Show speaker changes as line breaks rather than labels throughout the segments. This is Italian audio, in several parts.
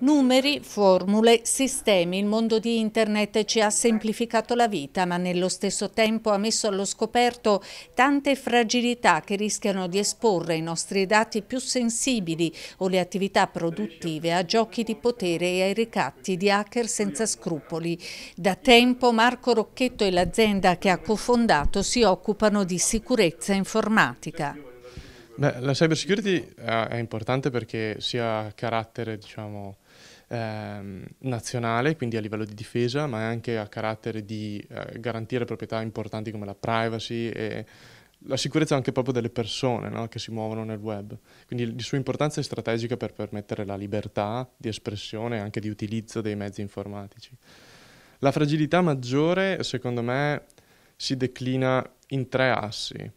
Numeri, formule, sistemi, il mondo di internet ci ha semplificato la vita ma nello stesso tempo ha messo allo scoperto tante fragilità che rischiano di esporre i nostri dati più sensibili o le attività produttive a giochi di potere e ai ricatti di hacker senza scrupoli. Da tempo Marco Rocchetto e l'azienda che ha cofondato si occupano di sicurezza informatica.
Beh, la cybersecurity eh, è importante perché sia a carattere, diciamo, ehm, nazionale, quindi a livello di difesa, ma anche a carattere di eh, garantire proprietà importanti come la privacy e la sicurezza anche proprio delle persone no? che si muovono nel web. Quindi di sua importanza è strategica per permettere la libertà di espressione e anche di utilizzo dei mezzi informatici. La fragilità maggiore, secondo me, si declina in tre assi.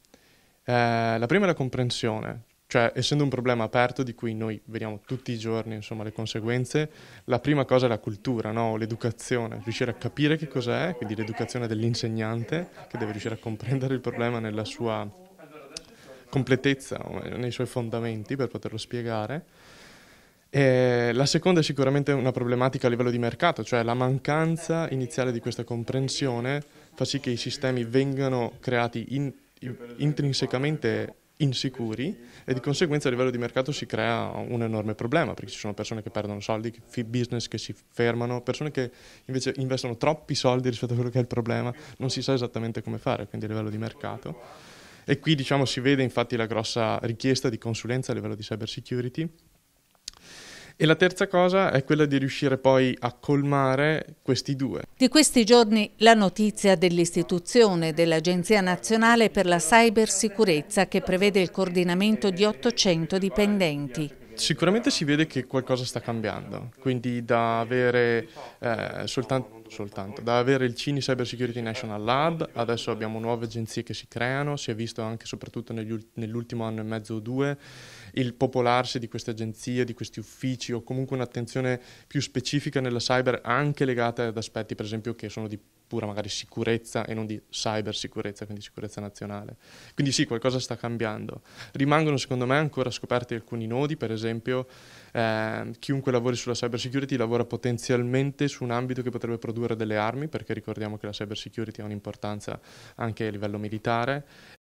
Eh, la prima è la comprensione, cioè essendo un problema aperto di cui noi vediamo tutti i giorni insomma, le conseguenze, la prima cosa è la cultura, no? l'educazione, riuscire a capire che cos'è, quindi l'educazione dell'insegnante che deve riuscire a comprendere il problema nella sua completezza, nei suoi fondamenti per poterlo spiegare. E la seconda è sicuramente una problematica a livello di mercato, cioè la mancanza iniziale di questa comprensione fa sì che i sistemi vengano creati in intrinsecamente insicuri e di conseguenza a livello di mercato si crea un enorme problema perché ci sono persone che perdono soldi, business che si fermano, persone che invece investono troppi soldi rispetto a quello che è il problema, non si sa esattamente come fare, quindi a livello di mercato. E qui diciamo, si vede infatti la grossa richiesta di consulenza a livello di cyber security e la terza cosa è quella di riuscire poi a colmare questi due.
Di questi giorni la notizia dell'istituzione dell'Agenzia Nazionale per la Cybersicurezza che prevede il coordinamento di 800 dipendenti
sicuramente si vede che qualcosa sta cambiando, quindi da avere, eh, soltanto, soltanto, da avere il CINI Cyber Security National Lab, adesso abbiamo nuove agenzie che si creano, si è visto anche soprattutto nell'ultimo anno e mezzo o due il popolarsi di queste agenzie, di questi uffici o comunque un'attenzione più specifica nella cyber anche legata ad aspetti per esempio che sono di pura magari sicurezza e non di cyber sicurezza, quindi sicurezza nazionale. Quindi sì, qualcosa sta cambiando. Rimangono secondo me ancora scoperti alcuni nodi, per esempio eh, chiunque lavori sulla cyber security lavora potenzialmente su un ambito che potrebbe produrre delle armi, perché ricordiamo che la cyber security ha un'importanza anche a livello militare